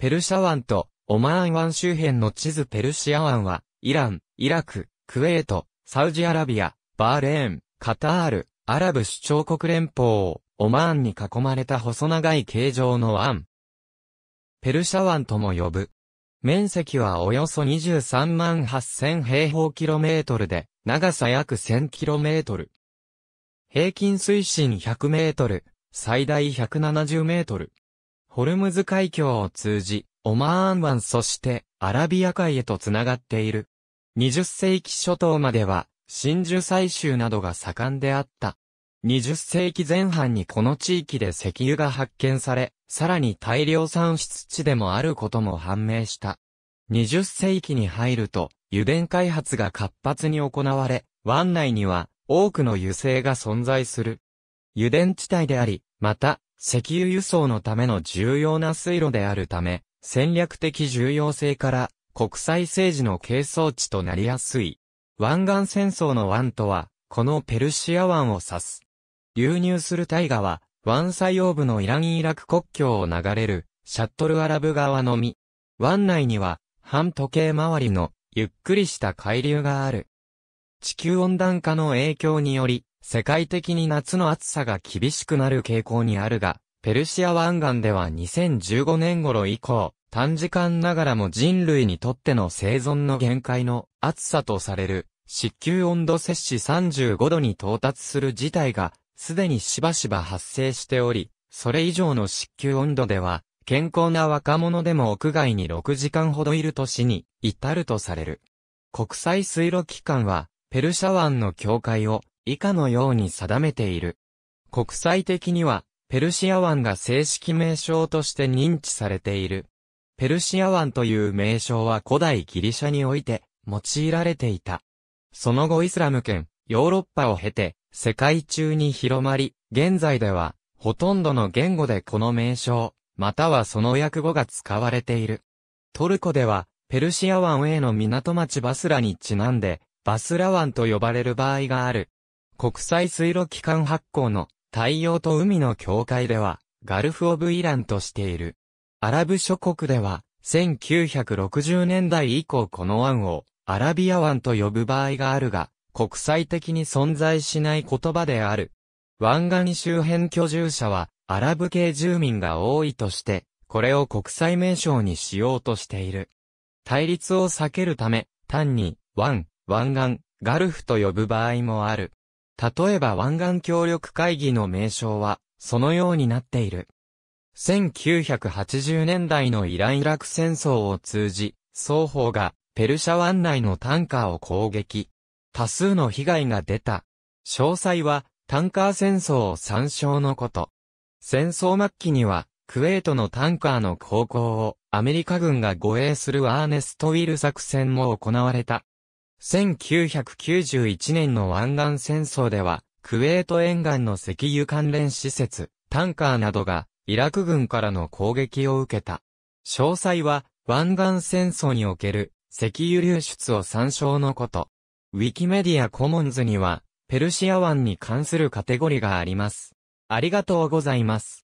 ペルシャ湾とオマーン湾周辺の地図ペルシア湾は、イラン、イラク、クウェート、サウジアラビア、バーレーン、カタール、アラブ首長国連邦、を、オマーンに囲まれた細長い形状の湾。ペルシャ湾とも呼ぶ。面積はおよそ23万8000平方キロメートルで、長さ約1000キロメートル。平均水深100メートル、最大170メートル。ホルムズ海峡を通じ、オマーン湾そしてアラビア海へと繋がっている。20世紀初頭までは、真珠採集などが盛んであった。20世紀前半にこの地域で石油が発見され、さらに大量産出地でもあることも判明した。20世紀に入ると、油田開発が活発に行われ、湾内には多くの油性が存在する。油田地帯であり、また、石油輸送のための重要な水路であるため、戦略的重要性から国際政治の係争地となりやすい。湾岸戦争の湾とは、このペルシア湾を指す。流入する大河は、湾西欧部のイラン・イラク国境を流れる、シャットルアラブ川のみ。湾内には、半時計回りの、ゆっくりした海流がある。地球温暖化の影響により、世界的に夏の暑さが厳しくなる傾向にあるが、ペルシア湾岸では2015年頃以降、短時間ながらも人類にとっての生存の限界の暑さとされる、湿球温度摂氏35度に到達する事態が、すでにしばしば発生しており、それ以上の湿球温度では、健康な若者でも屋外に6時間ほどいる年に至るとされる。国際水路機関は、ペルシャ湾の境界を以下のように定めている。国際的には、ペルシア湾が正式名称として認知されている。ペルシア湾という名称は古代ギリシャにおいて用いられていた。その後イスラム圏、ヨーロッパを経て世界中に広まり、現在ではほとんどの言語でこの名称、またはその訳語が使われている。トルコではペルシア湾への港町バスラにちなんでバスラ湾と呼ばれる場合がある。国際水路機関発行の太陽と海の境界では、ガルフ・オブ・イランとしている。アラブ諸国では、1960年代以降この湾を、アラビア湾と呼ぶ場合があるが、国際的に存在しない言葉である。湾岸周辺居住者は、アラブ系住民が多いとして、これを国際名称にしようとしている。対立を避けるため、単に、湾、湾岸、ガルフと呼ぶ場合もある。例えば湾岸協力会議の名称は、そのようになっている。1980年代のイラン・イラク戦争を通じ、双方がペルシャ湾内のタンカーを攻撃。多数の被害が出た。詳細は、タンカー戦争を参照のこと。戦争末期には、クウェートのタンカーの航行をアメリカ軍が護衛するアーネスト・ウィル作戦も行われた。1991年の湾岸戦争では、クウェート沿岸の石油関連施設、タンカーなどが、イラク軍からの攻撃を受けた。詳細は、湾岸戦争における石油流出を参照のこと。ウィキメディアコモンズには、ペルシア湾に関するカテゴリがあります。ありがとうございます。